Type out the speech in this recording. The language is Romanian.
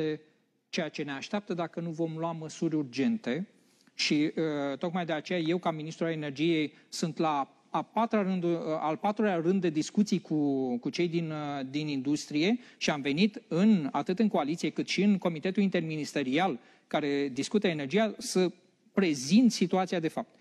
este ceea ce ne așteaptă dacă nu vom lua măsuri urgente și uh, tocmai de aceea eu ca ministru al energiei sunt la a patra rând, uh, al patrulea rând de discuții cu, cu cei din, uh, din industrie și am venit în, atât în coaliție cât și în comitetul interministerial care discută energia să prezint situația de fapt.